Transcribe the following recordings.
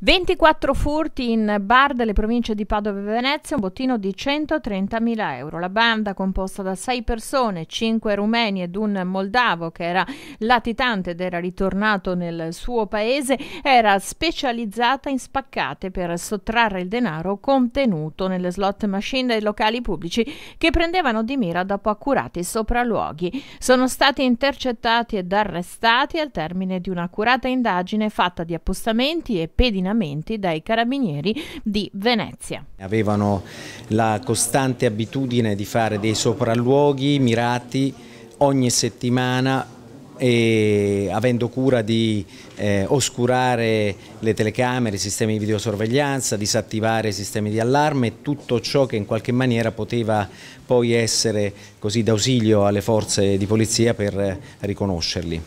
24 furti in bar delle province di Padova e Venezia, un bottino di 130.000 euro. La banda, composta da 6 persone, 5 rumeni ed un moldavo che era latitante ed era ritornato nel suo paese, era specializzata in spaccate per sottrarre il denaro contenuto nelle slot machine dei locali pubblici che prendevano di mira dopo accurati sopralluoghi. Sono stati intercettati ed arrestati al termine di un'accurata indagine fatta di appostamenti e pedinamenti rapinamenti dai carabinieri di Venezia. Avevano la costante abitudine di fare dei sopralluoghi mirati ogni settimana e avendo cura di eh, oscurare le telecamere, i sistemi di videosorveglianza, disattivare i sistemi di allarme, tutto ciò che in qualche maniera poteva poi essere così d'ausilio alle forze di polizia per eh, riconoscerli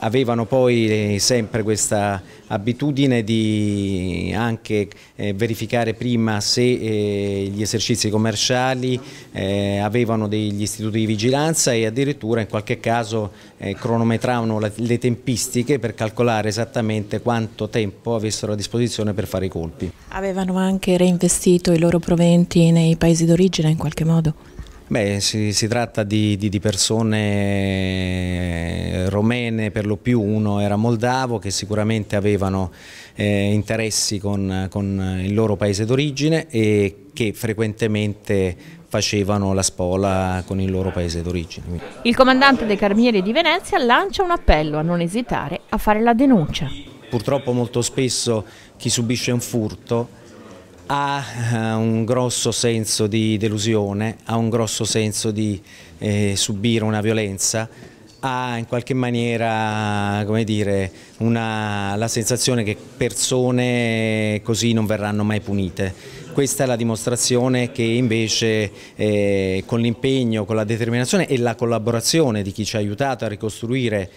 avevano poi eh, sempre questa abitudine di anche eh, verificare prima se eh, gli esercizi commerciali avevano degli istituti di vigilanza e addirittura in qualche caso cronometravano le tempistiche per calcolare esattamente quanto tempo avessero a disposizione per fare i colpi. Avevano anche reinvestito i loro proventi nei paesi d'origine in qualche modo? Beh, si, si tratta di, di, di, persone eh, romene per lo più, uno era moldavo che sicuramente avevano eh, interessi con, con il loro paese d'origine e che frequentemente facevano la spola con il loro paese d'origine. Il comandante dei Carmieri di Venezia lancia un appello a non esitare a fare la denuncia. Purtroppo molto spesso chi subisce un furto ha eh, un grosso senso di delusione, ha un grosso senso di eh, subire una violenza, ha in qualche maniera dire, una, la sensazione che persone così non verranno mai punite. Questa è la dimostrazione che invece eh, con l'impegno, con la determinazione e la collaborazione di chi ci ha aiutato a ricostruire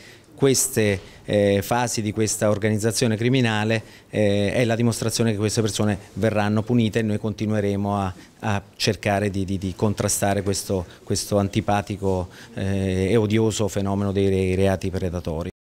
queste eh, fasi di questa organizzazione criminale eh, è la dimostrazione che queste persone verranno punite e noi continueremo a, a cercare di, di, di, contrastare questo, questo antipatico eh, e odioso fenomeno dei reati predatori.